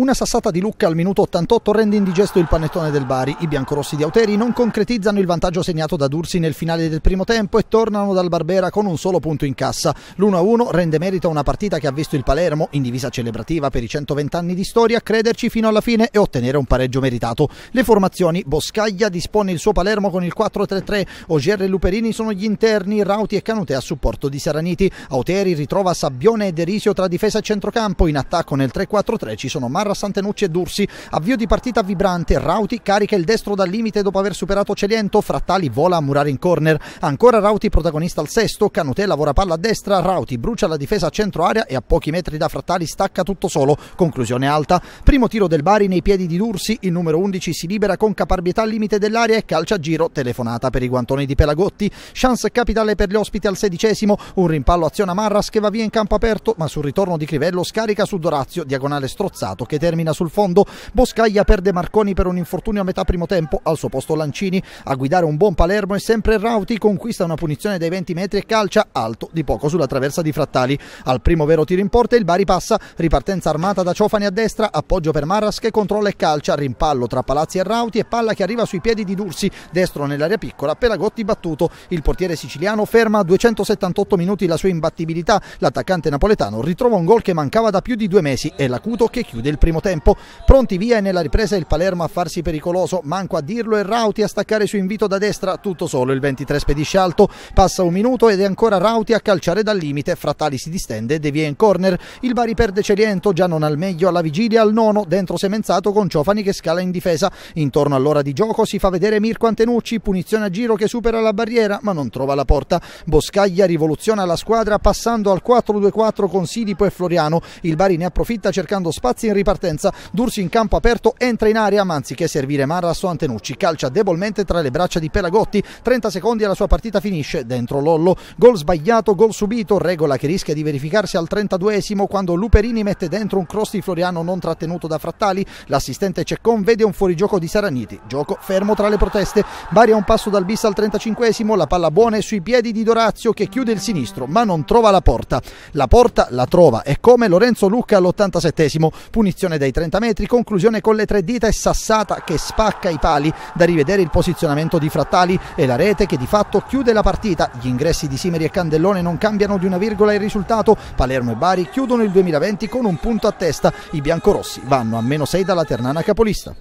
Una sassata di Lucca al minuto 88 rende indigesto il panettone del Bari. I biancorossi di Auteri non concretizzano il vantaggio segnato da Dursi nel finale del primo tempo e tornano dal Barbera con un solo punto in cassa. L'1-1 rende merito a una partita che ha visto il Palermo, in divisa celebrativa per i 120 anni di storia, crederci fino alla fine e ottenere un pareggio meritato. Le formazioni Boscaglia dispone il suo Palermo con il 4-3-3, Ogier e Luperini sono gli interni, Rauti e Canute a supporto di Saraniti. Auteri ritrova Sabbione e Derisio tra difesa e centrocampo, in attacco nel 3-4-3 ci sono Marra terra Santenucci e Dursi. Avvio di partita vibrante, Rauti carica il destro dal limite dopo aver superato Celiento, Frattali vola a murare in corner. Ancora Rauti protagonista al sesto, Canutè lavora palla a destra, Rauti brucia la difesa a centro area e a pochi metri da Frattali stacca tutto solo. Conclusione alta. Primo tiro del Bari nei piedi di Dursi, il numero 11 si libera con caparbietà al limite dell'area e calcia a giro, telefonata per i guantoni di Pelagotti. Chance capitale per gli ospiti al sedicesimo, un rimpallo azione a Marras che va via in campo aperto, ma sul ritorno di Crivello scarica su Dorazio, diagonale strozzato che determina sul fondo. Boscaglia perde Marconi per un infortunio a metà primo tempo, al suo posto Lancini a guidare un buon Palermo è sempre Rauti conquista una punizione dai 20 metri e calcia alto di poco sulla traversa di Frattali. Al primo vero tiro in porta il Bari passa, ripartenza armata da Ciofani a destra, appoggio per Marras che controlla e calcia, rimpallo tra Palazzi e Rauti e palla che arriva sui piedi di Dursi, destro nell'area piccola, Pelagotti battuto. Il portiere siciliano ferma a 278 minuti la sua imbattibilità, l'attaccante napoletano ritrova un gol che mancava da più di due mesi e l'acuto che chiude il primo tempo. Pronti via e nella ripresa il Palermo a farsi pericoloso, manco a dirlo e Rauti a staccare su invito da destra, tutto solo, il 23 spedisce alto, passa un minuto ed è ancora Rauti a calciare dal limite, Frattali si distende e devia in corner, il Bari perde Celiento, già non al meglio alla vigilia al nono, dentro Semenzato con Ciofani che scala in difesa, intorno all'ora di gioco si fa vedere Mirko Antenucci, punizione a giro che supera la barriera ma non trova la porta, Boscaglia rivoluziona la squadra passando al 4-2-4 con Sidipo e Floriano, il Bari ne approfitta cercando spazi in ripartenza ripartenza, Dursi in campo aperto entra in aria ma anziché servire Marras o Antenucci, calcia debolmente tra le braccia di Pelagotti, 30 secondi alla sua partita finisce, dentro Lollo, gol sbagliato, gol subito, regola che rischia di verificarsi al 32esimo quando Luperini mette dentro un cross di Floriano non trattenuto da Frattali, l'assistente Ceccon vede un fuorigioco di Saraniti, gioco fermo tra le proteste, Bari a un passo dal bis al 35esimo, la palla buona è sui piedi di Dorazio che chiude il sinistro ma non trova la porta, la porta la trova e come Lorenzo Lucca all'87esimo, punizione posizione dai 30 metri, conclusione con le tre dita e sassata che spacca i pali, da rivedere il posizionamento di Frattali e la rete che di fatto chiude la partita. Gli ingressi di Simeri e Candellone non cambiano di una virgola il risultato, Palermo e Bari chiudono il 2020 con un punto a testa, i biancorossi vanno a meno 6 dalla Ternana capolista.